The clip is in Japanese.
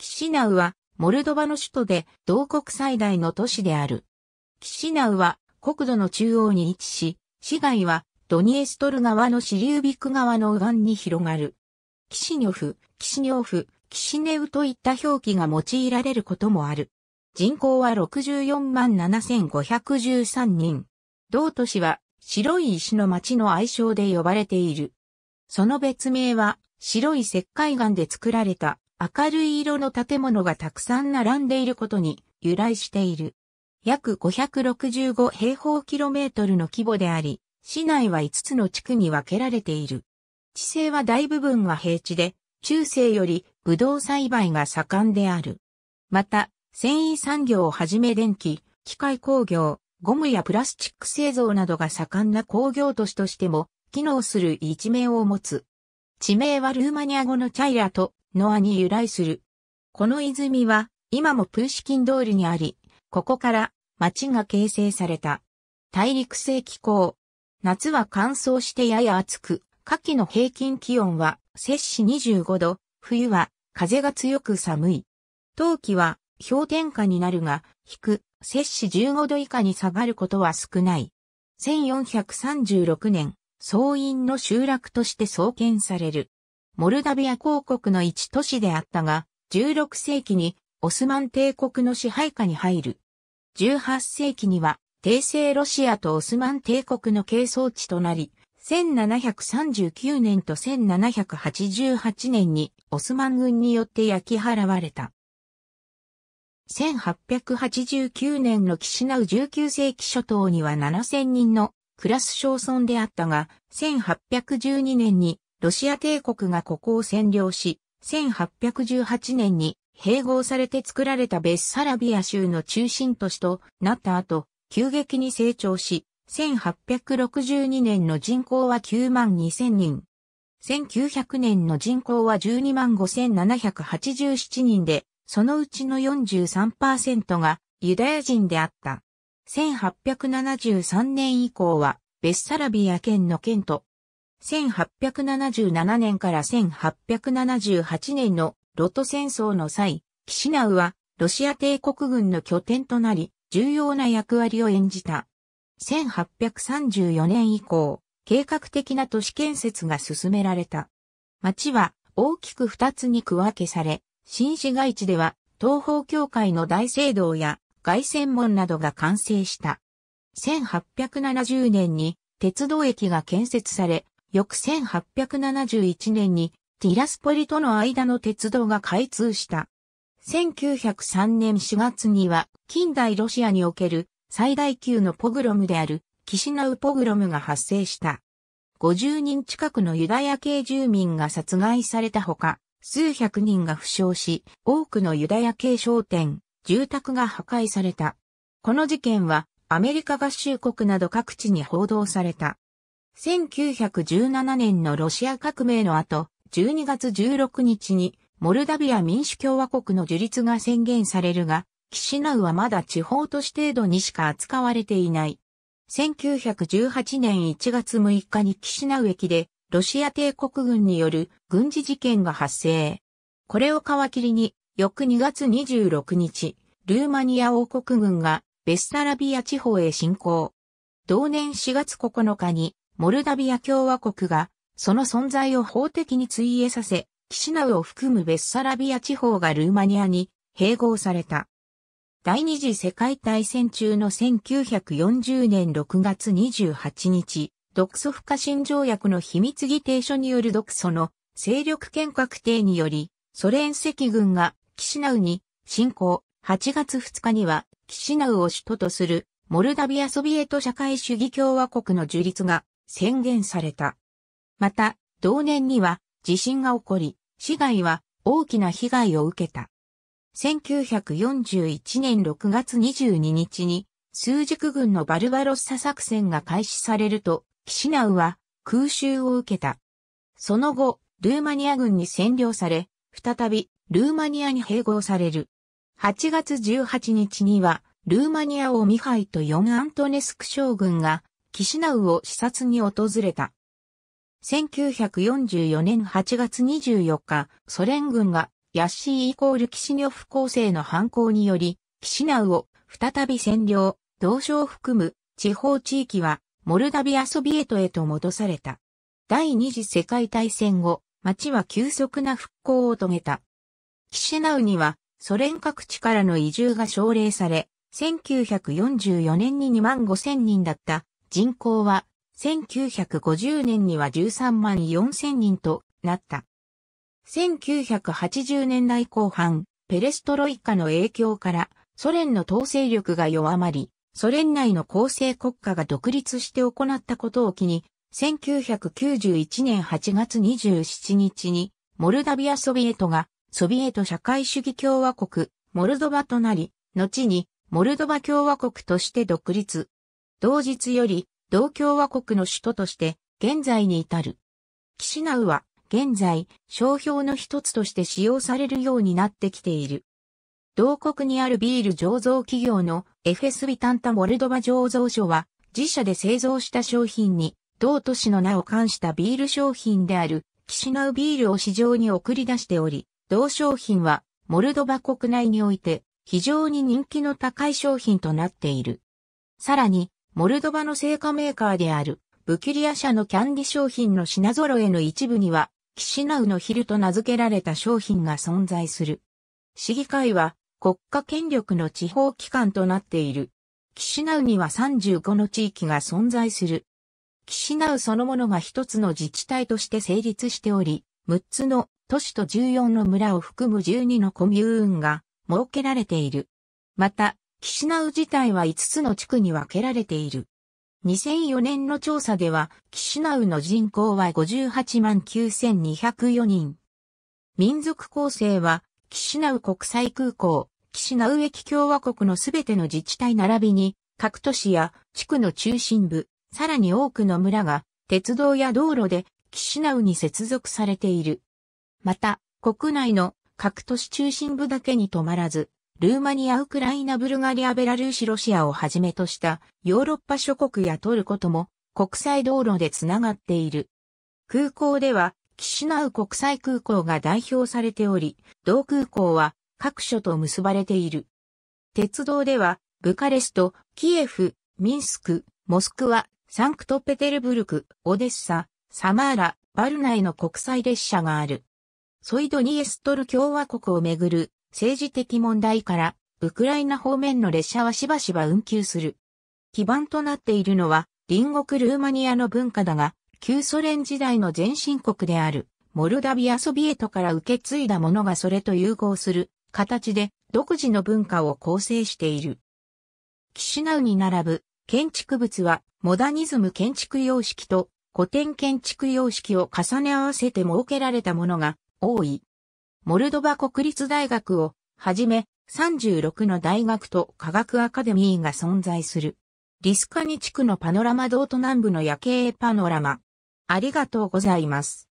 キシナウは、モルドバの首都で、同国最大の都市である。キシナウは、国土の中央に位置し、市街は、ドニエストル川のシリュービク川の右岸に広がる。キシニョフ、キシニョフ、キシネウといった表記が用いられることもある。人口は64万7513人。同都市は、白い石の町の愛称で呼ばれている。その別名は、白い石灰岩で作られた明るい色の建物がたくさん並んでいることに由来している。約565平方キロメートルの規模であり、市内は5つの地区に分けられている。地勢は大部分は平地で、中世よりブドウ栽培が盛んである。また、繊維産業をはじめ電気、機械工業、ゴムやプラスチック製造などが盛んな工業都市としても、機能する一面を持つ。地名はルーマニア語のチャイラとノアに由来する。この泉は今もプーシキン通りにあり、ここから町が形成された。大陸性気候。夏は乾燥してやや暑く、夏季の平均気温は摂氏25度、冬は風が強く寒い。冬季は氷点下になるが、低、摂氏15度以下に下がることは少ない。1436年、総院の集落として創建される。モルダビア公国の一都市であったが、16世紀にオスマン帝国の支配下に入る。18世紀には、帝政ロシアとオスマン帝国の係争地となり、1739年と1788年にオスマン軍によって焼き払われた。1889年のキシナウ19世紀初頭には7000人のクラス小村であったが、1812年にロシア帝国がここを占領し、1818年に併合されて作られたベッサラビア州の中心都市となった後、急激に成長し、1862年の人口は9万2000人。1900年の人口は12万5787人で、そのうちの43%がユダヤ人であった。1873年以降は、ベッサラビア県の県と1877年から1878年のロト戦争の際、キシナウはロシア帝国軍の拠点となり、重要な役割を演じた。1834年以降、計画的な都市建設が進められた。町は大きく二つに区分けされ、新市街地では東方教会の大聖堂や外線門などが完成した。1870年に鉄道駅が建設され、翌1871年にティラスポリとの間の鉄道が開通した。1903年4月には近代ロシアにおける最大級のポグロムであるキシナウポグロムが発生した。50人近くのユダヤ系住民が殺害されたほか、数百人が負傷し、多くのユダヤ系商店、住宅が破壊された。この事件はアメリカ合衆国など各地に報道された。1917年のロシア革命の後、12月16日にモルダビア民主共和国の樹立が宣言されるが、キシナウはまだ地方都市程度にしか扱われていない。1918年1月6日にキシナウ駅でロシア帝国軍による軍事事件が発生。これを皮切りに、翌2月26日、ルーマニア王国軍がベスタラビア地方へ侵攻。同年4月9日にモルダビア共和国が、その存在を法的に追えさせ、キシナウを含むベッサラビア地方がルーマニアに併合された。第二次世界大戦中の1940年6月28日、独ソ不可侵条約の秘密議定書による独ソの勢力圏確定により、ソ連赤軍がキシナウに侵攻、8月2日にはキシナウを首都とするモルダビアソビエト社会主義共和国の樹立が宣言された。また、同年には地震が起こり、市街は大きな被害を受けた。1941年6月22日に、スージク軍のバルバロッサ作戦が開始されると、キシナウは空襲を受けた。その後、ルーマニア軍に占領され、再びルーマニアに併合される。8月18日には、ルーマニアをミハイとヨン・アントネスク将軍がキシナウを視察に訪れた。1944年8月24日、ソ連軍がヤッシーイコールキシニョフ構成の犯行により、キシナウを再び占領、同省を含む地方地域はモルダビアソビエトへと戻された。第二次世界大戦後、町は急速な復興を遂げた。キシナウにはソ連各地からの移住が奨励され、1944年に2万5千人だった人口は1950年には13万4000人となった。1980年代後半、ペレストロイカの影響からソ連の統制力が弱まり、ソ連内の構成国家が独立して行ったことを機に、1991年8月27日に、モルダビアソビエトが、ソビエト社会主義共和国、モルドバとなり、後に、モルドバ共和国として独立。同日より、同共和国の首都として、現在に至る。キシナウは、現在、商標の一つとして使用されるようになってきている。同国にあるビール醸造企業のエフェスビタンタモルドバ醸造所は、自社で製造した商品に、同都市の名を冠したビール商品である、キシナウビールを市場に送り出しており、同商品は、モルドバ国内において、非常に人気の高い商品となっている。さらに、モルドバの製菓メーカーである、ブキリア社のキャンディ商品の品揃えの一部には、キシナウのヒルと名付けられた商品が存在する。市議会は、国家権力の地方機関となっている。キシナウには35の地域が存在する。キシナウそのものが一つの自治体として成立しており、6つの都市と14の村を含む12のコミューンが設けられている。また、キシナウ自体は5つの地区に分けられている。2004年の調査では、キシナウの人口は58万9204人。民族構成は、キシナウ国際空港、キシナウ駅共和国のすべての自治体並びに、各都市や地区の中心部、さらに多くの村が、鉄道や道路で、キシナウに接続されている。また、国内の各都市中心部だけに止まらず、ルーマニア、ウクライナ、ブルガリア、ベラルーシ、ロシアをはじめとしたヨーロッパ諸国やトルコとも国際道路でつながっている。空港では、キシュナウ国際空港が代表されており、同空港は各所と結ばれている。鉄道では、ブカレスト、キエフ、ミンスク、モスクワ、サンクトペテルブルク、オデッサ、サマーラ、バルナへの国際列車がある。ソイドニエストル共和国をめぐる政治的問題から、ウクライナ方面の列車はしばしば運休する。基盤となっているのは、隣国ルーマニアの文化だが、旧ソ連時代の前身国である、モルダビアソビエトから受け継いだものがそれと融合する形で独自の文化を構成している。キシナウに並ぶ建築物はモダニズム建築様式と古典建築様式を重ね合わせて設けられたものが多い。モルドバ国立大学をはじめ36の大学と科学アカデミーが存在する。リスカニ地区のパノラマ道と南部の夜景パノラマ。ありがとうございます。